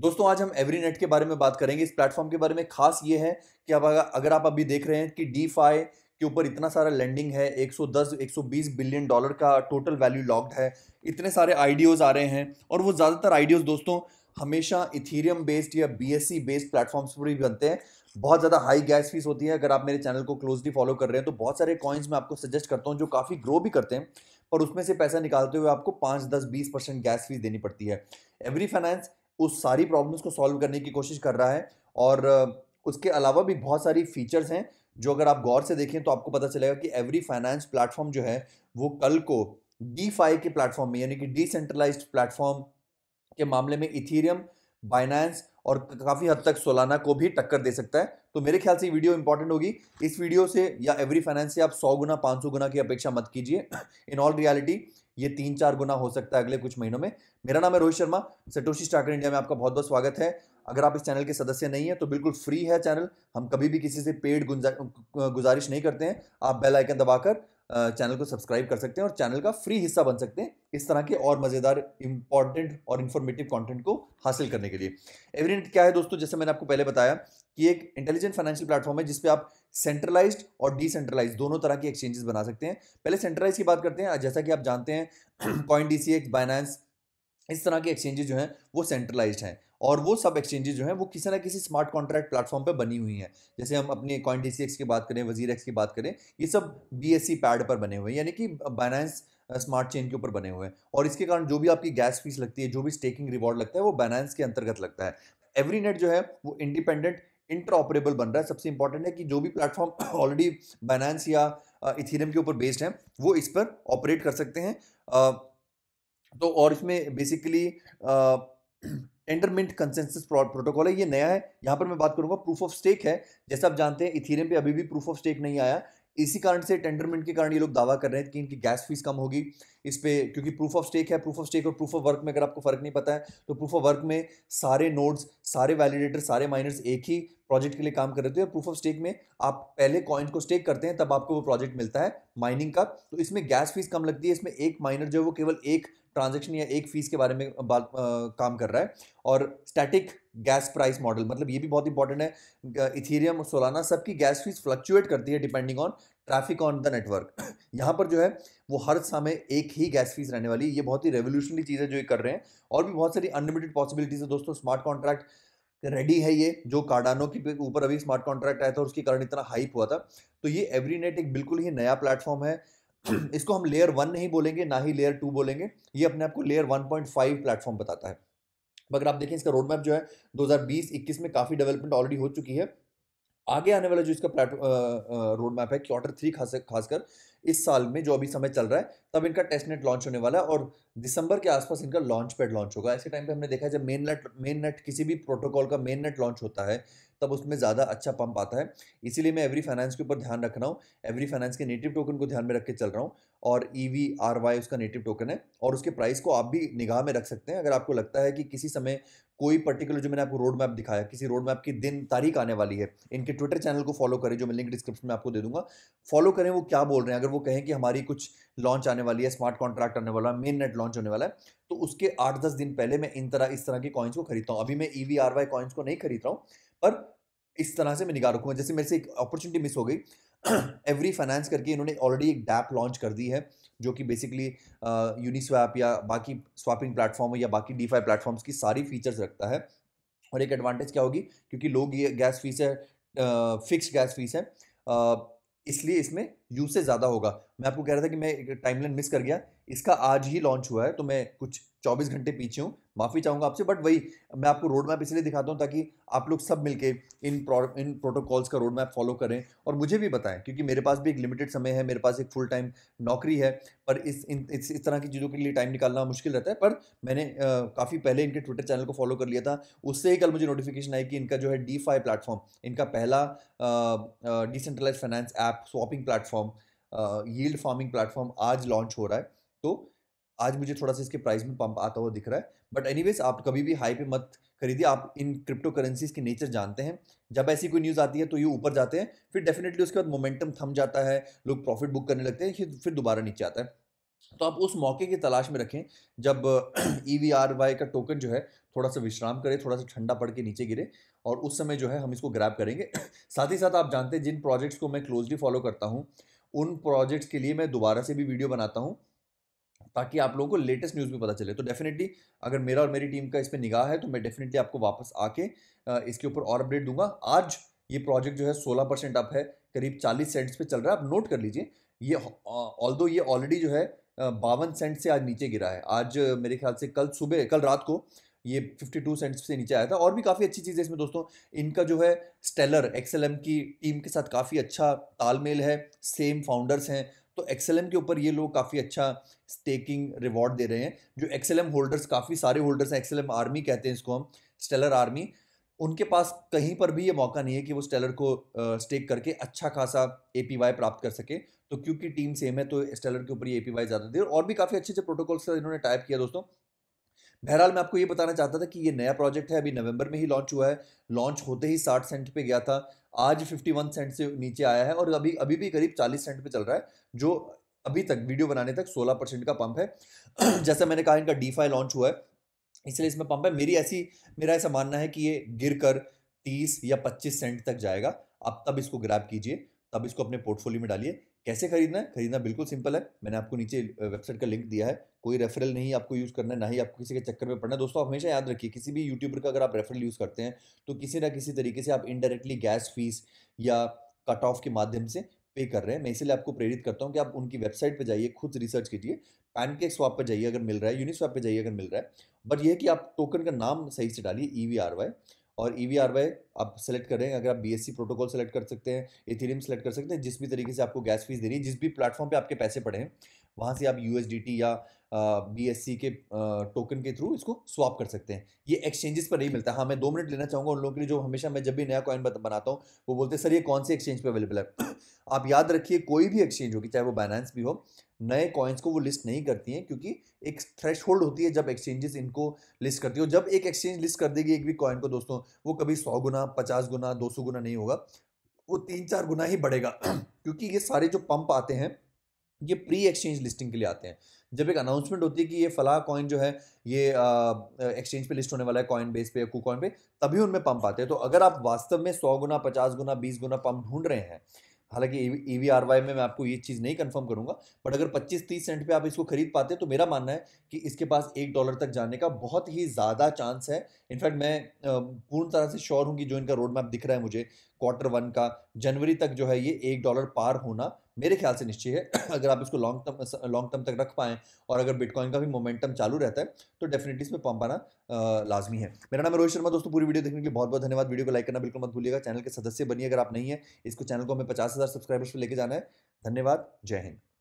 दोस्तों आज हम एवरी नेट के बारे में बात करेंगे इस प्लेटफॉर्म के बारे में खास ये है कि अब अगर आप अभी देख रहे हैं कि डी फाई के ऊपर इतना सारा लैंडिंग है 110 120 बिलियन डॉलर का टोटल वैल्यू लॉक्ड है इतने सारे आइडियोज़ आ रहे हैं और वो ज़्यादातर आइडियोज़ दोस्तों हमेशा इथीरियम बेस्ड या बी बेस्ड प्लेटफॉर्म्स पर ही बनते हैं बहुत ज़्यादा हाई गैस फीस होती है अगर आप मेरे चैनल को क्लोजली फॉलो कर रहे हैं तो बहुत सारे कॉइन्स मैं आपको सजेस्ट करता हूँ जो काफ़ी ग्रो भी करते हैं पर उसमें से पैसा निकालते हुए आपको पाँच दस बीस परसेंट गैस फीस देनी पड़ती है एवरी फाइनेंस उस सारी प्रॉब्लम्स को सॉल्व करने की कोशिश कर रहा है और उसके अलावा भी बहुत सारी फीचर्स हैं जो अगर आप गौर से देखें तो आपको पता चलेगा कि एवरी फाइनेंस प्लेटफॉर्म जो है वो कल को डी फाइव के प्लेटफॉर्म में यानी कि डिसेंट्रलाइज प्लेटफॉर्म के मामले में इथीरियम बाइनेंस और काफ़ी हद तक सोलाना को भी टक्कर दे सकता है तो मेरे ख्याल से ये वीडियो इंपॉर्टेंट होगी इस वीडियो से या एवरी फाइनेंस से आप सौ गुना पाँच सौ गुना की अपेक्षा मत कीजिए इन ऑल रियलिटी ये तीन चार गुना हो सकता है अगले कुछ महीनों में मेरा नाम है Rohit Sharma Satoshi Starker India में आपका बहुत बहुत स्वागत है अगर आप इस चैनल के सदस्य नहीं है तो बिल्कुल फ्री है चैनल हम कभी भी किसी से पेड गुजारिश नहीं करते हैं आप बेल आइकन दबाकर चैनल को सब्सक्राइब कर सकते हैं और चैनल का फ्री हिस्सा बन सकते हैं इस तरह के और मज़ेदार इंपॉर्टेंट और इन्फॉर्मेटिव कंटेंट को हासिल करने के लिए एवरीनेट क्या है दोस्तों जैसे मैंने आपको पहले बताया कि एक इंटेलिजेंट फाइनेंशियल प्लेटफॉर्म है जिसपे आप सेंट्रलाइज्ड और डिसेंट्रलाइज दोनों तरह के एक्सचेंजेस बना सकते हैं पहले सेंट्रलाइज की बात करते हैं जैसा कि आप जानते हैं कॉइन डी सी एक्स इस तरह के एक्सचेंजेस जो हैं वो सेंट्रलाइज्ड हैं और वो सब एक्सचेंजेस जो हैं वो किसी ना किसी स्मार्ट कॉन्ट्रैक्ट प्लेटफॉर्म पर बनी हुई हैं जैसे हम अपने कॉइन एक्स की बात करें वजीर एक्स की बात करें ये सब बी एस पैड पर बने हुए हैं यानी कि बाइनेंस स्मार्ट चेन के ऊपर बने हुए हैं और इसके कारण जो भी आपकी गैस फीस लगती है जो भी स्टेकिंग रिवॉर्ड लगता है वो बाइनेंस के अंतर्गत लगता है एवरी नेट जो है वो इंडिपेंडेंट इंटरऑपरेबल बन रहा है सबसे इंपॉर्टेंट है कि जो भी प्लेटफॉर्म ऑलरेडी बाइनेंस या इथीरियम के ऊपर बेस्ड हैं वो इस पर ऑपरेट कर सकते हैं तो और इसमें बेसिकली एंडरमिंट कंसेंसस प्रोटोकॉल है ये नया है यहाँ पर मैं बात करूँगा प्रूफ ऑफ स्टेक है जैसा आप जानते हैं इथेरियम पे अभी भी प्रूफ ऑफ स्टेक नहीं आया इसी कारण से टेंडरमेंट के कारण ये लोग दावा कर रहे हैं कि इनकी गैस फीस कम होगी इस पर क्योंकि प्रूफ ऑफ स्टेक है प्रूफ ऑफ स्टेक और प्रूफ ऑफ वर्क में अगर आपको फ़र्क नहीं पता है तो प्रूफ ऑफ वर्क में सारे नोड्स सारे वैलिडेटर सारे माइनर्स एक ही प्रोजेक्ट के लिए काम कर रहे थे प्रूफ ऑफ स्टेक में आप पहले कॉइन को स्टेक करते हैं तब आपको वो प्रोजेक्ट मिलता है माइनिंग का तो इसमें गैस फीस कम लगती है इसमें एक माइनर जो है वो केवल एक ट्रांजेक्शन या एक फीस के बारे में बात काम कर रहा है और स्टैटिक गैस प्राइस मॉडल मतलब ये भी बहुत इंपॉर्टेंट है इथीरियम सोलाना सबकी गैस फीस फ्लक्चुएट करती है depending on traffic on the network यहाँ पर जो है वो हर समय एक ही गैस फीस रहने वाली ये बहुत ही रेवोल्यूशनरी चीज़ है जो ये कर रहे हैं और भी बहुत सारी अनलिमिटेड पॉसिबिलिटीज़ है दोस्तों स्मार्ट कॉन्ट्रैक्ट रेडी है ये जो कार्डानो के ऊपर अभी स्मार्ट कॉन्ट्रैक्ट आया था और उसके कारण इतना हाइप हुआ था तो ये एवरी नेट एक बिल्कुल ही नया प्लेटफॉर्म है इसको हम लेयर वन नहीं बोलेंगे ना ही लेयर टू बोलेंगे ये अपने आप को layer one point five platform बताता है मगर आप देखें इसका रोड मैप जो है 2020-21 में काफ़ी डेवलपमेंट ऑलरेडी हो चुकी है आगे आने वाला जो इसका प्लेट रोड मैप है क्वार्टर थ्री खास खासकर इस साल में जो अभी समय चल रहा है तब इनका टेस्ट नेट लॉन्च होने वाला है और दिसंबर के आसपास इनका लॉन्च पैड लॉन्च होगा ऐसे टाइम पे हमने देखा है जब मेन नेट मेन नेट किसी भी प्रोटोकॉल का मेन नेट लॉन्च होता है तब उसमें ज़्यादा अच्छा पंप आता है इसीलिए मैं एवरी फाइनेंस के ऊपर ध्यान रख रहा हूँ एवरी फाइनेंस के नेटिव टोकन को ध्यान में रख के चल रहा हूँ और ई वी आर वाई उसका नेटिव टोकन है और उसके प्राइस को आप भी निगाह में रख सकते हैं अगर आपको लगता है कि किसी समय कोई पर्टिकुलर जो मैंने आपको रोड मैप दिखाया किसी रोड मैप की दिन तारीख आने वाली है इनके ट्विटर चैनल को फॉलो करें जो मैं लिंक डिस्क्रिप्शन में आपको दे दूंगा फॉलो करें वो क्या बोल रहे हैं अगर वो कहें कि हमारी कुछ लॉन्च आने वाली है स्मार्ट कॉन्ट्रैक्ट आने वाला है मेन नेट लॉन्च होने वाला है तो उसके आठ दस दिन पहले मैं इन तरह इस तरह के कॉइन्स को खरीदता हूँ अभी मैं E V R Y coins को नहीं खरीद रहा हूँ और इस तरह से मैं निगाह रखूँगा जैसे मेरे से एक अपॉर्चुनिटी मिस हो गई एवरी फाइनेंस करके इन्होंने ऑलरेडी एक डैप लॉन्च कर दी है जो कि बेसिकली यूनिस्वैप या बाकी स्वापिंग प्लेटफॉर्म या बाकी डी फाइव प्लेटफॉर्म्स की सारी फीचर्स रखता है और एक एडवांटेज क्या होगी क्योंकि लोग ये गैस फीस है फिक्स गैस फीस है इसलिए इसमें यूज से ज़्यादा होगा मैं आपको कह रहा था कि मैं टाइमलाइन मिस कर गया इसका आज ही लॉन्च हुआ है तो मैं कुछ 24 घंटे पीछे हूँ माफ़ी चाहूँगा आपसे बट वही मैं आपको रोड मैप इसलिए दिखाता हूँ ताकि आप लोग सब मिलके इन प्रो इन प्रोटोकॉल्स का रोड मैप फॉलो करें और मुझे भी बताएं क्योंकि मेरे पास भी एक लिमिटेड समय है मेरे पास एक फुल टाइम नौकरी है पर इस इन इस, इस तरह की चीज़ों के लिए टाइम निकालना मुश्किल रहता है पर मैंने काफ़ी पहले इनके ट्विटर चैनल को फॉलो कर लिया था उससे ही कल मुझे नोटिफिकेशन आई कि इनका जो है डी प्लेटफॉर्म इनका पहला decentralize finance app swapping platform yield farming platform आज लॉन्च हो रहा है तो आज मुझे थोड़ा सा इसके प्राइस में पंप आता हुआ दिख रहा है बट एनीवेज आप कभी भी हाई पे मत खरीदिए आप इन क्रिप्टो करेंसीज के नेचर जानते हैं जब ऐसी कोई न्यूज़ आती है तो ये ऊपर जाते हैं फिर डेफिनेटली उसके बाद मोमेंटम थम जाता है लोग प्रॉफिट बुक करने लगते हैं फिर दोबारा नीचे आता है तो आप उस मौके की तलाश में रखें जब ई वी आर वाई का टोकन जो है थोड़ा सा विश्राम करे थोड़ा सा ठंडा पड़ के नीचे गिरे और उस समय जो है हम इसको ग्रैब करेंगे साथ ही साथ आप जानते हैं जिन प्रोजेक्ट्स को मैं क्लोजली फॉलो करता हूँ उन प्रोजेक्ट्स के लिए मैं दोबारा से भी वीडियो बनाता हूँ ताकि आप लोगों को लेटेस्ट न्यूज़ भी पता चले तो डेफिनेटली अगर मेरा और मेरी टीम का इस पर निगाह है तो मैं डेफिनेटली आपको वापस आके इसके ऊपर और अपडेट दूंगा आज ये प्रोजेक्ट जो है सोलह परसेंट अप है करीब चालीस सेंट्स पे चल रहा है आप नोट कर लीजिए ये ऑल दो ये ऑलरेडी जो है बावन सेंट से आज नीचे गिरा है आज मेरे ख्याल से कल सुबह कल रात को ये 52 सेंट्स से नीचे आया था और भी काफ़ी अच्छी चीज़ें इसमें दोस्तों इनका जो है स्टेलर एक्सएलएम की टीम के साथ काफ़ी अच्छा तालमेल है सेम फाउंडर्स हैं तो एक्सएलएम के ऊपर ये लोग काफ़ी अच्छा स्टेकिंग रिवॉर्ड दे रहे हैं जो एक्सएलएम होल्डर्स काफ़ी सारे होल्डर्स हैं एक्सएलएम आर्मी कहते हैं इसको हम स्टेलर आर्मी उनके पास कहीं पर भी ये मौका नहीं है कि वो स्टेलर को स्टेक करके अच्छा खासा ए प्राप्त कर सके तो क्योंकि टीम सेम है तो स्टेलर के ऊपर ये ए ज़्यादा दे और भी काफ़ी अच्छे अच्छे प्रोटोकॉल्स का इन्होंने टाइप किया दोस्तों बहरहाल मैं आपको ये बताना चाहता था कि ये नया प्रोजेक्ट है अभी नवंबर में ही लॉन्च हुआ है लॉन्च होते ही साठ सेंट पे गया था आज 51 सेंट से नीचे आया है और अभी अभी भी करीब 40 सेंट पे चल रहा है जो अभी तक वीडियो बनाने तक 16 परसेंट का पंप है जैसा मैंने कहा इनका डी लॉन्च हुआ है इसलिए इसमें पंप है मेरी ऐसी मेरा ऐसा मानना है कि ये गिर कर तीस या पच्चीस सेंट तक जाएगा आप तब इसको ग्रैप कीजिए आप इसको अपने पोर्टफोलियो में डालिए कैसे खरीदना है खरीदना बिल्कुल सिंपल है मैंने आपको नीचे वेबसाइट का लिंक दिया है कोई रेफरल नहीं आपको यूज़ करना है ना ही आपको किसी के चक्कर में पड़ना है दोस्तों आप हमेशा याद रखिए किसी भी यूट्यूबर का अगर आप रेफरल यूज़ करते हैं तो किसी ना किसी तरीके से आप इनडायरेक्टली गैस फीस या कट ऑफ के माध्यम से पे कर रहे हैं मैं इसलिए आपको प्रेरित करता हूँ कि आप उनकी वेबसाइट पर जाइए खुद रिसर्च कीजिए पैनकेक स्वाप पर जाइए अगर मिल रहा है यूनिस्वाप पर जाइए अगर मिल रहा है बट यह कि आप टोकन का नाम सही से डालिए ई वी आर वाई और ई वी आर वाई आप सेलेक्ट कर रहे हैं अगर आप B S C protocol select कर सकते हैं इथेरियम सेलेक्ट कर सकते हैं जिस भी तरीके से आपको गैस फीस दे रही है जिस भी प्लेटफॉर्म पर आपके पैसे पड़े हैं वहाँ से आप यू एस डी टी या बी एस सी के टोकन के थ्रू इसको स्वाप कर सकते हैं ये एक्सचेंजेस पर नहीं मिलता हाँ मैं दो मिनट लेना चाहूँगा उन लोगों के लिए जो हमेशा मैं जब भी नया कॉइन बनाता हूँ वो बोलते हैं सर ये कौन से एक्सचेंज पर अवेलेबल है आप याद रखिए कोई भी एक्सचेंज होगी चाहे वो बाइनेंस भी हो नए कॉइन्स को वो लिस्ट नहीं करती हैं क्योंकि एक थ्रेश होल्ड होती है जब एक्सचेंजेस इनको लिस्ट करती है जब एक एक्सचेंज लिस्ट कर देगी एक भी कॉइन को दोस्तों वो कभी सौ गुना पचास गुना दो सौ गुना नहीं होगा वो तीन चार गुना ही बढ़ेगा क्योंकि ये सारे जो पंप आते हैं ये प्री एक्सचेंज लिस्टिंग के लिए आते हैं जब एक अनाउंसमेंट होती है कि ये फला कॉइन जो है ये एक्सचेंज पे लिस्ट होने वाला है कॉइन बेस पे या कू कॉइन पे तभी उनमें पंप आते हैं तो अगर आप वास्तव में सौ गुना पचास गुना बीस गुना पंप ढूंढ रहे हैं हालांकि ई वी आर वाई में मैं आपको ये चीज़ नहीं कंफर्म करूंगा बट अगर 25-30 सेंट पे आप इसको खरीद पाते तो मेरा मानना है कि इसके पास एक डॉलर तक जाने का बहुत ही ज़्यादा चांस है इनफैक्ट मैं पूर्ण तरह से श्योर हूँ कि जो इनका रोड मैप दिख रहा है मुझे क्वार्टर वन का जनवरी तक जो है ये एक डॉलर पार होना मेरे ख्याल से निश्चय है अगर आप इसको लॉन्ग टर्म लॉन्ग टर्म तक रख पाएं और अगर बिटकॉइन का भी मोमेंटम चालू रहता है तो डेफिनेटली इसमें पंप आना लाजमी है मेरा नाम रोहित शर्मा दोस्तों पूरी वीडियो देखने के लिए बहुत बहुत धन्यवाद वीडियो को लाइक करना बिल्कुल मत भूलिएगा चैनल के सदस्य बनिए अगर आप नहीं है इसको चैनल को हमें पचास हज़ार सब्सक्राइबर्स पर लेके जाना है धन्यवाद जय हिंद